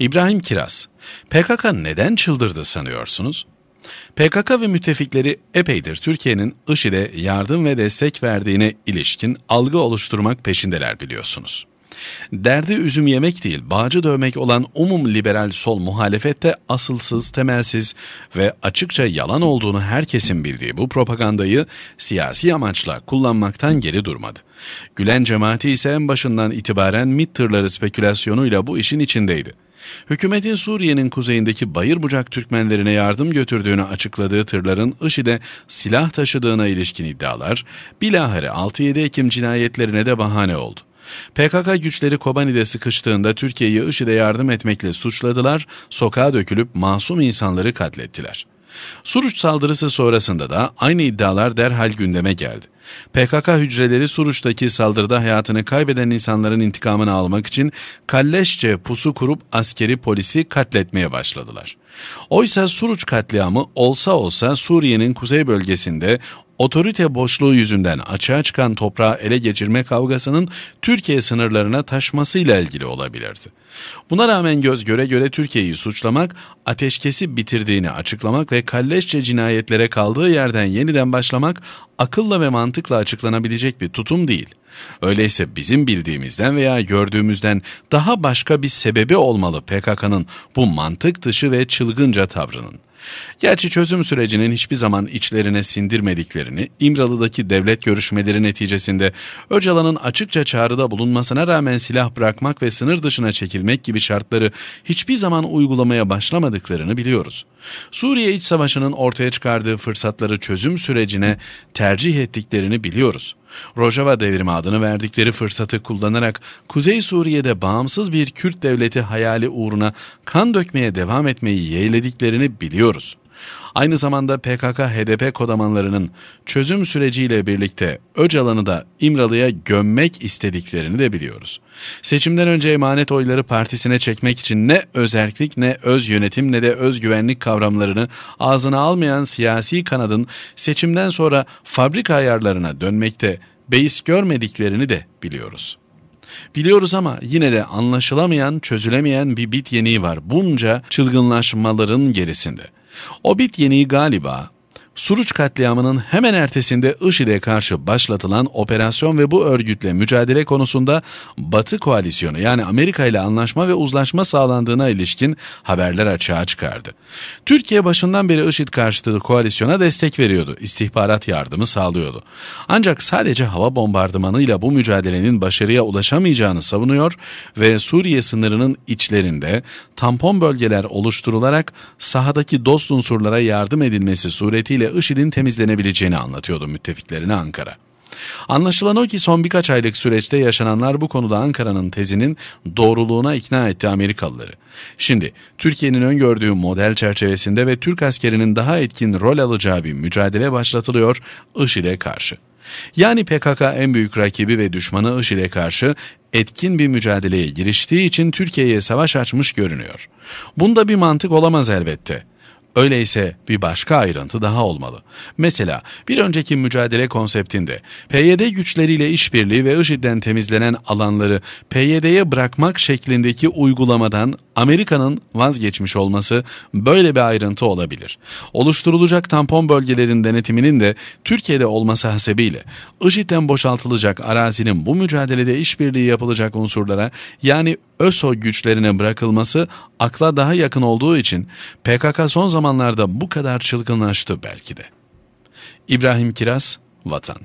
İbrahim Kiraz, PKK neden çıldırdı sanıyorsunuz? PKK ve müttefikleri epeydir Türkiye'nin IŞİD'e yardım ve destek verdiğine ilişkin algı oluşturmak peşindeler biliyorsunuz. Derdi üzüm yemek değil, bağcı dövmek olan umum liberal sol muhalefette asılsız, temelsiz ve açıkça yalan olduğunu herkesin bildiği bu propagandayı siyasi amaçla kullanmaktan geri durmadı. Gülen cemaati ise en başından itibaren MİT tırları spekülasyonuyla bu işin içindeydi. Hükümetin Suriye'nin kuzeyindeki bayır bucak Türkmenlerine yardım götürdüğünü açıkladığı tırların IŞİD'e silah taşıdığına ilişkin iddialar, bilahare 6-7 Ekim cinayetlerine de bahane oldu. PKK güçleri Kobani'de sıkıştığında Türkiye'yi IŞİD'e yardım etmekle suçladılar, sokağa dökülüp masum insanları katlettiler. Suruç saldırısı sonrasında da aynı iddialar derhal gündeme geldi. PKK hücreleri Suruç'taki saldırıda hayatını kaybeden insanların intikamını almak için kalleşçe pusu kurup askeri polisi katletmeye başladılar. Oysa Suruç katliamı olsa olsa Suriye'nin kuzey bölgesinde otorite boşluğu yüzünden açığa çıkan toprağı ele geçirme kavgasının Türkiye sınırlarına taşmasıyla ilgili olabilirdi. Buna rağmen göz göre göre Türkiye'yi suçlamak, ateşkesi bitirdiğini açıklamak ve kalleşçe cinayetlere kaldığı yerden yeniden başlamak akılla ve mantıkla açıklanabilecek bir tutum değil. Öyleyse bizim bildiğimizden veya gördüğümüzden daha başka bir sebebi olmalı PKK'nın bu mantık dışı ve çılgınca tavrının. Gerçi çözüm sürecinin hiçbir zaman içlerine sindirmediklerini, İmralı'daki devlet görüşmeleri neticesinde Öcalan'ın açıkça çağrıda bulunmasına rağmen silah bırakmak ve sınır dışına çekilmek gibi şartları hiçbir zaman uygulamaya başlamadıklarını biliyoruz. Suriye iç Savaşı'nın ortaya çıkardığı fırsatları çözüm sürecine tercih ettiklerini biliyoruz. Rojava Devrimi adını verdikleri fırsatı kullanarak Kuzey Suriye'de bağımsız bir Kürt devleti hayali uğruna kan dökmeye devam etmeyi yeğlediklerini biliyoruz. Aynı zamanda PKK-HDP kodamanlarının çözüm süreciyle birlikte Öcalan'ı da İmralı'ya gömmek istediklerini de biliyoruz. Seçimden önce emanet oyları partisine çekmek için ne özellik ne öz yönetim ne de özgüvenlik kavramlarını ağzına almayan siyasi kanadın seçimden sonra fabrika ayarlarına dönmekte beis görmediklerini de biliyoruz. Biliyoruz ama yine de anlaşılamayan, çözülemeyen bir bit yeniği var bunca çılgınlaşmaların gerisinde. O bit yeniği galiba Suruç katliamının hemen ertesinde IŞİD'e karşı başlatılan operasyon ve bu örgütle mücadele konusunda Batı koalisyonu yani Amerika ile anlaşma ve uzlaşma sağlandığına ilişkin haberler açığa çıkardı. Türkiye başından beri IŞİD karşıtı koalisyona destek veriyordu, istihbarat yardımı sağlıyordu. Ancak sadece hava bombardımanıyla bu mücadelenin başarıya ulaşamayacağını savunuyor ve Suriye sınırının içlerinde tampon bölgeler oluşturularak sahadaki dost unsurlara yardım edilmesi suretiyle ile IŞİD'in temizlenebileceğini anlatıyordu müttefiklerine Ankara. Anlaşılan o ki son birkaç aylık süreçte yaşananlar bu konuda Ankara'nın tezinin doğruluğuna ikna etti Amerikalıları. Şimdi Türkiye'nin öngördüğü model çerçevesinde ve Türk askerinin daha etkin rol alacağı bir mücadele başlatılıyor IŞİD'e karşı. Yani PKK en büyük rakibi ve düşmanı IŞİD'e karşı etkin bir mücadeleye giriştiği için Türkiye'ye savaş açmış görünüyor. Bunda bir mantık olamaz elbette. Öyleyse bir başka ayrıntı daha olmalı. Mesela bir önceki mücadele konseptinde PYD güçleriyle işbirliği ve IŞİD'den temizlenen alanları PYD'ye bırakmak şeklindeki uygulamadan Amerika'nın vazgeçmiş olması böyle bir ayrıntı olabilir. Oluşturulacak tampon bölgelerin denetiminin de Türkiye'de olması hasebiyle IŞİD'den boşaltılacak arazinin bu mücadelede işbirliği yapılacak unsurlara yani ÖSO güçlerine bırakılması akla daha yakın olduğu için PKK son zamanlarda bu kadar çılgınlaştı belki de. İbrahim Kiraz, Vatan